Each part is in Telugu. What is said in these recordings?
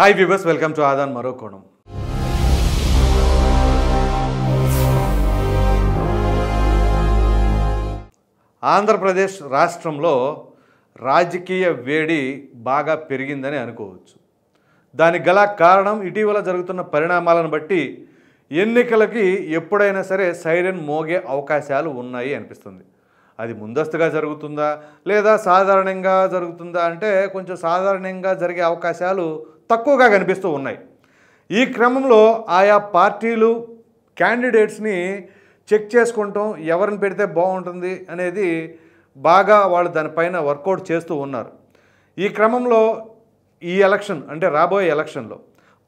హాయ్ వ్యూవర్స్ వెల్కమ్ టు ఆదాన్ మరో కోణం ఆంధ్రప్రదేశ్ రాష్ట్రంలో రాజకీయ వేడి బాగా పెరిగిందని అనుకోవచ్చు దానికి గల కారణం ఇటీవల జరుగుతున్న పరిణామాలను బట్టి ఎన్నికలకి ఎప్పుడైనా సరే సైరన్ మోగే అవకాశాలు ఉన్నాయి అనిపిస్తుంది అది ముందస్తుగా జరుగుతుందా లేదా సాధారణంగా జరుగుతుందా అంటే కొంచెం సాధారణంగా జరిగే అవకాశాలు తక్కువగా కనిపిస్తూ ఉన్నాయి ఈ క్రమంలో ఆయా పార్టీలు క్యాండిడేట్స్ని చెక్ చేసుకుంటాం ఎవరిని పెడితే బాగుంటుంది అనేది బాగా వాళ్ళు దానిపైన వర్కౌట్ చేస్తూ ఉన్నారు ఈ క్రమంలో ఈ ఎలక్షన్ అంటే రాబోయే ఎలక్షన్లో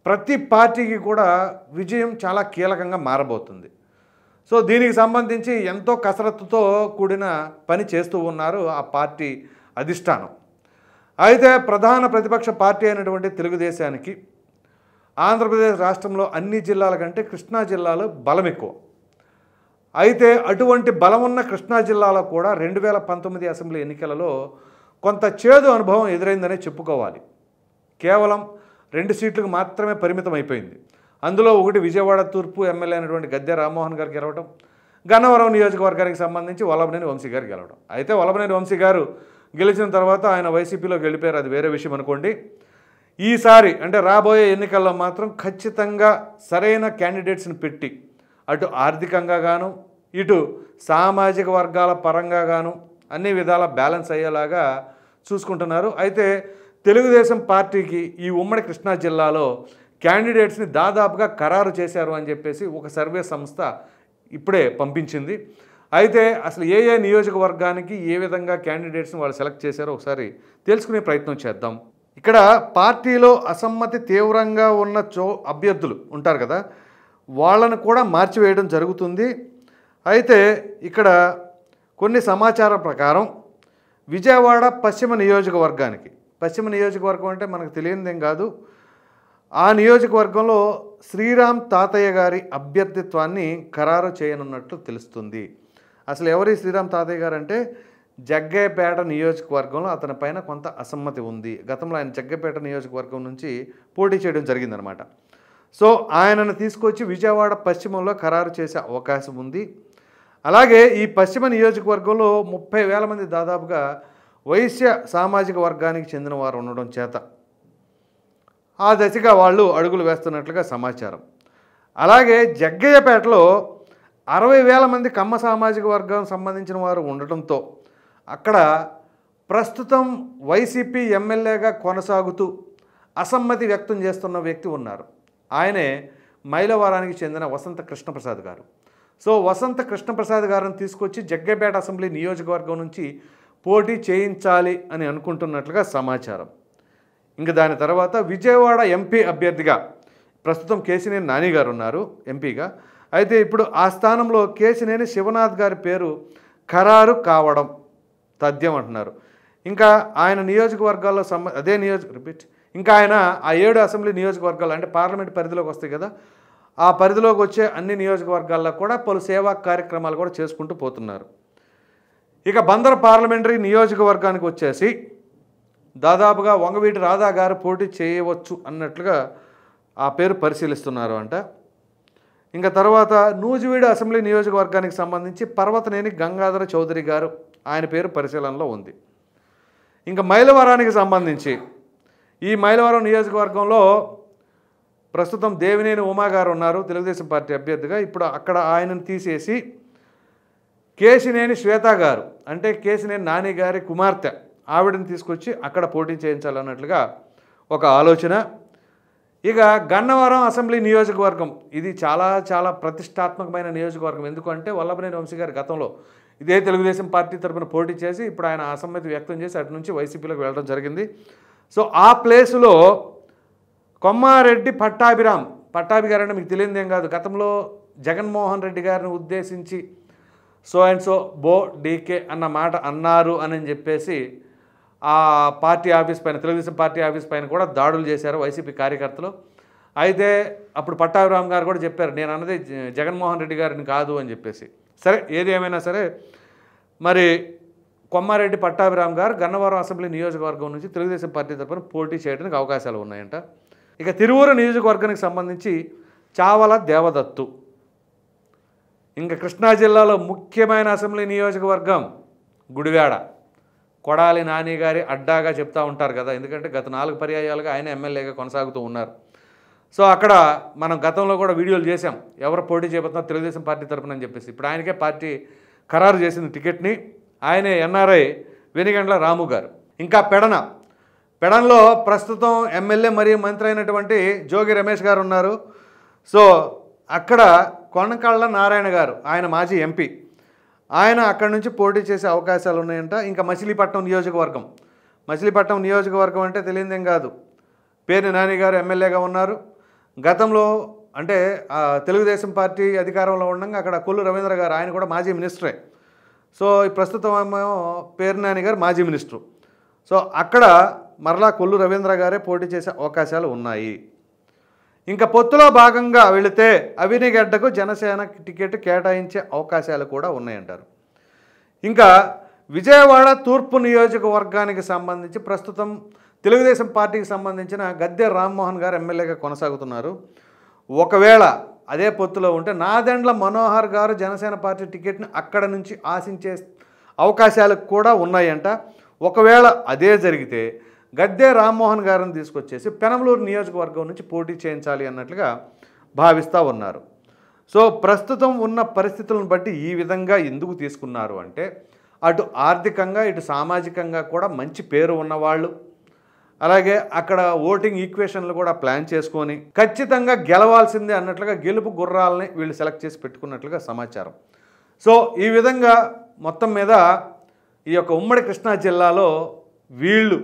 ప్రతి పార్టీకి కూడా విజయం చాలా కీలకంగా మారబోతుంది సో దీనికి సంబంధించి ఎంతో కసరత్తుతో కూడిన పని చేస్తూ ఉన్నారు ఆ పార్టీ అధిష్టానం అయితే ప్రధాన ప్రతిపక్ష పార్టీ అయినటువంటి తెలుగుదేశానికి ఆంధ్రప్రదేశ్ రాష్ట్రంలో అన్ని జిల్లాల కంటే కృష్ణా జిల్లాలో బలం ఎక్కువ అయితే అటువంటి బలం ఉన్న కృష్ణా జిల్లాలో కూడా రెండు వేల పంతొమ్మిది అసెంబ్లీ ఎన్నికలలో కొంత చేదు అనుభవం ఎదురైందని చెప్పుకోవాలి కేవలం రెండు సీట్లకు మాత్రమే పరిమితం అయిపోయింది అందులో ఒకటి విజయవాడ తూర్పు ఎమ్మెల్యే అయినటువంటి గద్దె రామ్మోహన్ గారు గెలవడం గన్నవరం నియోజకవర్గానికి సంబంధించి వల్లభనేని వంశీ గారు గెలవడం అయితే వల్లభనేని వంశీ గారు గెలిచిన తర్వాత ఆయన వైసీపీలో గెలిపారు అది వేరే విషయం అనుకోండి ఈసారి అంటే రాబోయే ఎన్నికల్లో మాత్రం ఖచ్చితంగా సరైన క్యాండిడేట్స్ని పెట్టి అటు ఆర్థికంగా గాను ఇటు సామాజిక వర్గాల పరంగా గాను అన్ని విధాల బ్యాలెన్స్ అయ్యేలాగా చూసుకుంటున్నారు అయితే తెలుగుదేశం పార్టీకి ఈ ఉమ్మడి కృష్ణా జిల్లాలో క్యాండిడేట్స్ని దాదాపుగా ఖరారు చేశారు అని చెప్పేసి ఒక సర్వే సంస్థ ఇప్పుడే పంపించింది అయితే అసలు ఏ ఏ నియోజకవర్గానికి ఏ విధంగా క్యాండిడేట్స్ని వాళ్ళు సెలెక్ట్ చేశారో ఒకసారి తెలుసుకునే ప్రయత్నం చేద్దాం ఇక్కడ పార్టీలో అసమ్మతి తీవ్రంగా ఉన్న చో అభ్యర్థులు ఉంటారు కదా వాళ్ళను కూడా మార్చివేయడం జరుగుతుంది అయితే ఇక్కడ కొన్ని సమాచారం ప్రకారం విజయవాడ పశ్చిమ నియోజకవర్గానికి పశ్చిమ నియోజకవర్గం అంటే మనకు తెలియనిదేం కాదు ఆ నియోజకవర్గంలో శ్రీరామ్ తాతయ్య గారి అభ్యర్థిత్వాన్ని ఖరారు చేయనున్నట్లు తెలుస్తుంది అసలు ఎవరి శ్రీరామ్ తాతయ్య గారు అంటే జగ్గయ్యపేట నియోజకవర్గంలో అతని పైన కొంత అసమ్మతి ఉంది గతంలో ఆయన జగ్గపేట నియోజకవర్గం నుంచి పోటీ చేయడం జరిగిందనమాట సో ఆయనను తీసుకొచ్చి విజయవాడ పశ్చిమంలో ఖరారు చేసే అవకాశం ఉంది అలాగే ఈ పశ్చిమ నియోజకవర్గంలో ముప్పై వేల మంది దాదాపుగా వైశ్య సామాజిక వర్గానికి చెందిన వారు ఉండడం చేత ఆ దశగా వాళ్ళు అడుగులు వేస్తున్నట్లుగా సమాచారం అలాగే జగ్గయ్యపేటలో అరవై వేల మంది కమ్మ సామాజిక వర్గం సంబంధించిన వారు ఉండటంతో అక్కడ ప్రస్తుతం వైసీపీ ఎమ్మెల్యేగా కొనసాగుతూ అసమ్మతి వ్యక్తం చేస్తున్న వ్యక్తి ఉన్నారు ఆయనే మైలవారానికి చెందిన వసంత కృష్ణప్రసాద్ గారు సో వసంత కృష్ణప్రసాద్ గారిని తీసుకొచ్చి జగ్గేపేట అసెంబ్లీ నియోజకవర్గం నుంచి పోటీ చేయించాలి అని అనుకుంటున్నట్లుగా సమాచారం ఇంకా దాని తర్వాత విజయవాడ ఎంపీ అభ్యర్థిగా ప్రస్తుతం కేసీనేని నాని గారు ఉన్నారు ఎంపీగా అయితే ఇప్పుడు ఆ స్థానంలో కేసినేని శివనాథ్ గారి పేరు ఖరారు కావడం తథ్యం అంటున్నారు ఇంకా ఆయన నియోజకవర్గాల్లో సంబ అదే నియోజక రిపీట్ ఇంకా ఆయన ఆ ఏడు అసెంబ్లీ నియోజకవర్గాలు అంటే పార్లమెంట్ పరిధిలోకి వస్తాయి కదా ఆ పరిధిలోకి వచ్చే అన్ని నియోజకవర్గాల్లో కూడా పలు సేవా కార్యక్రమాలు కూడా చేసుకుంటూ పోతున్నారు ఇక బందర్ పార్లమెంటరీ నియోజకవర్గానికి వచ్చేసి దాదాపుగా వంగవీటి రాధా గారు పోటీ చేయవచ్చు అన్నట్లుగా ఆ పేరు పరిశీలిస్తున్నారు అంట ఇంకా తర్వాత నూజివీడు అసెంబ్లీ నియోజకవర్గానికి సంబంధించి పర్వతనేని గంగాధర చౌదరి గారు ఆయన పేరు పరిశీలనలో ఉంది ఇంకా మైలవరానికి సంబంధించి ఈ మైలవరం నియోజకవర్గంలో ప్రస్తుతం దేవినేని ఉమా గారు ఉన్నారు తెలుగుదేశం పార్టీ అభ్యర్థిగా ఇప్పుడు అక్కడ ఆయనను తీసేసి కేసినేని శ్వేత గారు అంటే కేసినేని నాని గారి కుమార్తె ఆవిడని తీసుకొచ్చి అక్కడ పోటీ చేయించాలన్నట్లుగా ఒక ఆలోచన ఇక గన్నవరం అసెంబ్లీ నియోజకవర్గం ఇది చాలా చాలా ప్రతిష్టాత్మకమైన నియోజకవర్గం ఎందుకంటే వల్లభనేని వంశీ గారి గతంలో ఇదే తెలుగుదేశం పార్టీ తరఫున పోటీ చేసి ఇప్పుడు ఆయన అసమ్మతి వ్యక్తం చేసి అటు నుంచి వైసీపీలోకి వెళ్ళడం జరిగింది సో ఆ ప్లేసులో కొమ్మారెడ్డి పట్టాభిరామ్ పట్టాభి గారు అంటే మీకు తెలియదేం కాదు గతంలో జగన్మోహన్ రెడ్డి గారిని ఉద్దేశించి సో అండ్ సో బో డీకే అన్న మాట అన్నారు అని చెప్పేసి ఆ పార్టీ ఆఫీస్ పైన తెలుగుదేశం పార్టీ ఆఫీస్ పైన కూడా దాడులు చేశారు వైసీపీ కార్యకర్తలు అయితే అప్పుడు పట్టాభిరామ్ గారు కూడా చెప్పారు నేను అన్నది జగన్మోహన్ రెడ్డి గారిని కాదు అని చెప్పేసి సరే ఏది ఏమైనా సరే మరి కొమ్మారెడ్డి పట్టాభిరామ్ గారు గన్నవరం అసెంబ్లీ నియోజకవర్గం నుంచి తెలుగుదేశం పార్టీ తరఫున పోటీ చేయడానికి అవకాశాలు ఉన్నాయంట ఇక తిరువూరు నియోజకవర్గానికి సంబంధించి చావల దేవదత్తు ఇంకా కృష్ణా జిల్లాలో ముఖ్యమైన అసెంబ్లీ నియోజకవర్గం గుడివాడ కొడాలి నాని గారి అడ్డాగా చెప్తా ఉంటారు కదా ఎందుకంటే గత నాలుగు పర్యాయాలుగా ఆయన ఎమ్మెల్యేగా కొనసాగుతూ ఉన్నారు సో అక్కడ మనం గతంలో కూడా వీడియోలు చేశాం ఎవరు పోటీ చేపడుతున్నా తెలుగుదేశం పార్టీ తరపున అని చెప్పేసి ఇప్పుడు ఆయనకే పార్టీ ఖరారు చేసింది టికెట్ని ఆయనే ఎన్ఆర్ఐ వెనిగండ్ల రాము గారు ఇంకా పెడన పెడన్లో ప్రస్తుతం ఎమ్మెల్యే మరియు మంత్రి అయినటువంటి జోగి రమేష్ గారు ఉన్నారు సో అక్కడ కొనకళ్ళ నారాయణ గారు ఆయన మాజీ ఎంపీ ఆయన అక్కడి నుంచి పోటీ చేసే అవకాశాలు ఉన్నాయంట ఇంకా మచిలీపట్నం నియోజకవర్గం మచిలీపట్నం నియోజకవర్గం అంటే తెలియదేం కాదు పేరు నాని గారు ఎమ్మెల్యేగా ఉన్నారు గతంలో అంటే తెలుగుదేశం పార్టీ అధికారంలో ఉండగా అక్కడ కొల్లు రవీంద్ర గారు ఆయన కూడా మాజీ మినిస్టరే సో ప్రస్తుతం ఏమో పేరు నాని గారు మాజీ మినిస్టరు సో అక్కడ మరలా కొల్లు రవీంద్ర గారే పోటీ చేసే అవకాశాలు ఉన్నాయి ఇంకా పొత్తులో భాగంగా వెళితే అవినిగడ్డకు జనసేన టికెట్ కేటాయించే అవకాశాలు కూడా ఉన్నాయంటారు ఇంకా విజయవాడ తూర్పు నియోజకవర్గానికి సంబంధించి ప్రస్తుతం తెలుగుదేశం పార్టీకి సంబంధించిన గద్దె రామ్మోహన్ గారు ఎమ్మెల్యేగా కొనసాగుతున్నారు ఒకవేళ అదే పొత్తులో ఉంటే నాదెండ్ల మనోహర్ గారు జనసేన పార్టీ టికెట్ని అక్కడ నుంచి ఆశించే అవకాశాలు కూడా ఉన్నాయంట ఒకవేళ అదే జరిగితే గద్దె రామ్మోహన్ గారిని తీసుకొచ్చేసి పెనమలూరు నియోజకవర్గం నుంచి పోటీ చేయించాలి అన్నట్లుగా భావిస్తూ ఉన్నారు సో ప్రస్తుతం ఉన్న పరిస్థితులను బట్టి ఈ విధంగా ఎందుకు తీసుకున్నారు అంటే అటు ఆర్థికంగా ఇటు సామాజికంగా కూడా మంచి పేరు ఉన్నవాళ్ళు అలాగే అక్కడ ఓటింగ్ ఈక్వేషన్లు కూడా ప్లాన్ చేసుకొని ఖచ్చితంగా గెలవాల్సిందే అన్నట్లుగా గెలుపు గుర్రాలని వీళ్ళు సెలెక్ట్ చేసి పెట్టుకున్నట్లుగా సమాచారం సో ఈ విధంగా మొత్తం మీద ఈ యొక్క ఉమ్మడి కృష్ణా జిల్లాలో వీళ్ళు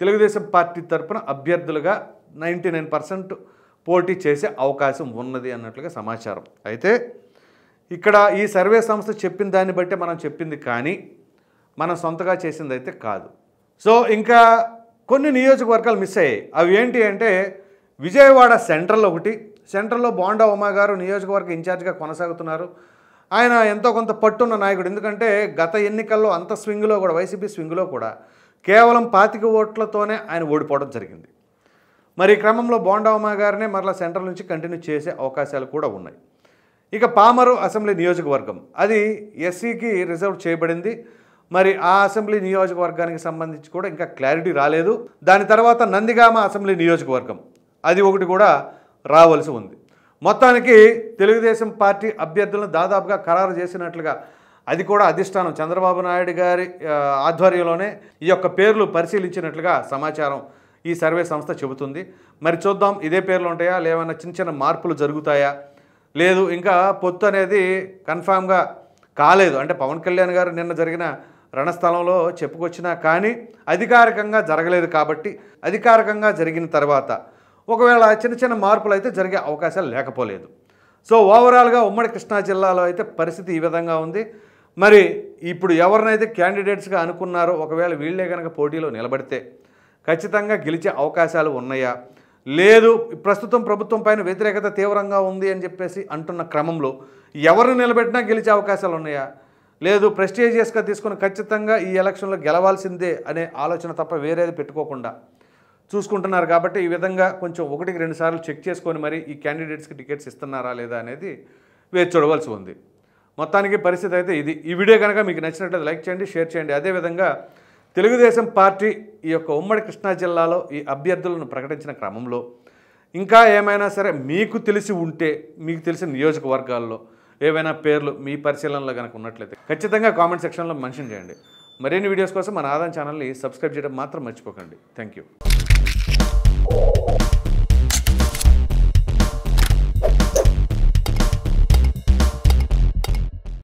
తెలుగుదేశం పార్టీ తరఫున అభ్యర్థులుగా నైంటీ నైన్ పర్సెంట్ పోటీ చేసే అవకాశం ఉన్నది అన్నట్లుగా సమాచారం అయితే ఇక్కడ ఈ సర్వే సంస్థ చెప్పిన దాన్ని బట్టే మనం చెప్పింది కానీ మనం సొంతగా చేసింది అయితే కాదు సో ఇంకా కొన్ని నియోజకవర్గాలు మిస్ అయ్యాయి అవి ఏంటి అంటే విజయవాడ సెంట్రల్ ఒకటి సెంట్రల్లో బోండా ఉమా గారు నియోజకవర్గ ఇన్ఛార్జ్గా కొనసాగుతున్నారు ఆయన ఎంతో కొంత పట్టున్న నాయకుడు ఎందుకంటే గత ఎన్నికల్లో అంత స్వింగ్లో కూడా వైసీపీ స్వింగ్లో కూడా కేవలం పాతిక ఓట్లతోనే ఆయన ఓడిపోవడం జరిగింది మరి ఈ క్రమంలో బోండావమ్మ గారినే మరలా సెంటర్ నుంచి కంటిన్యూ చేసే అవకాశాలు కూడా ఉన్నాయి ఇక పామరు అసెంబ్లీ నియోజకవర్గం అది ఎస్సీకి రిజర్వ్ చేయబడింది మరి ఆ అసెంబ్లీ నియోజకవర్గానికి సంబంధించి కూడా ఇంకా క్లారిటీ రాలేదు దాని తర్వాత నందిగామ అసెంబ్లీ నియోజకవర్గం అది ఒకటి కూడా రావాల్సి ఉంది మొత్తానికి తెలుగుదేశం పార్టీ అభ్యర్థులను దాదాపుగా ఖరారు చేసినట్లుగా అది కూడా అధిష్టానం చంద్రబాబు నాయుడు గారి ఆధ్వర్యంలోనే ఈ యొక్క పేర్లు పరిశీలించినట్లుగా సమాచారం ఈ సర్వే సంస్థ చెబుతుంది మరి చూద్దాం ఇదే పేర్లు ఉంటాయా లేవన్నా చిన్న చిన్న మార్పులు జరుగుతాయా లేదు ఇంకా పొత్తు అనేది కన్ఫామ్గా కాలేదు అంటే పవన్ కళ్యాణ్ గారు నిన్న జరిగిన రణస్థలంలో చెప్పుకొచ్చినా కానీ అధికారికంగా జరగలేదు కాబట్టి అధికారికంగా జరిగిన తర్వాత ఒకవేళ చిన్న చిన్న మార్పులు అయితే జరిగే అవకాశాలు లేకపోలేదు సో ఓవరాల్గా ఉమ్మడి కృష్ణా జిల్లాలో అయితే పరిస్థితి ఈ విధంగా ఉంది మరి ఇప్పుడు ఎవరినైతే క్యాండిడేట్స్గా అనుకున్నారో ఒకవేళ వీళ్ళే కనుక పోటీలో నిలబడితే ఖచ్చితంగా గెలిచే అవకాశాలు ఉన్నాయా లేదు ప్రస్తుతం ప్రభుత్వం పైన వ్యతిరేకత తీవ్రంగా ఉంది అని చెప్పేసి అంటున్న క్రమంలో ఎవరిని నిలబెట్టినా గెలిచే అవకాశాలు ఉన్నాయా లేదు ప్రెస్టీజియస్గా తీసుకుని ఖచ్చితంగా ఈ ఎలక్షన్లో గెలవాల్సిందే అనే ఆలోచన తప్ప వేరేది పెట్టుకోకుండా చూసుకుంటున్నారు కాబట్టి ఈ విధంగా కొంచెం ఒకటికి రెండు సార్లు చెక్ చేసుకొని మరి ఈ క్యాండిడేట్స్కి టికెట్స్ ఇస్తున్నారా లేదా అనేది వేచి చూడవలసి ఉంది మొత్తానికి పరిస్థితి అయితే ఇది ఈ వీడియో కనుక మీకు నచ్చినట్లయితే లైక్ చేయండి షేర్ చేయండి అదేవిధంగా తెలుగుదేశం పార్టీ ఈ యొక్క ఉమ్మడి కృష్ణా జిల్లాలో ఈ అభ్యర్థులను ప్రకటించిన క్రమంలో ఇంకా ఏమైనా సరే మీకు తెలిసి ఉంటే మీకు తెలిసిన నియోజకవర్గాల్లో ఏవైనా పేర్లు మీ పరిశీలనలో కనుక ఉన్నట్లయితే ఖచ్చితంగా కామెంట్ సెక్షన్లో మెన్షన్ చేయండి మరిన్ని వీడియోస్ కోసం మన ఆదాయం ఛానల్ని సబ్స్క్రైబ్ చేయడం మాత్రం మర్చిపోకండి థ్యాంక్ యూ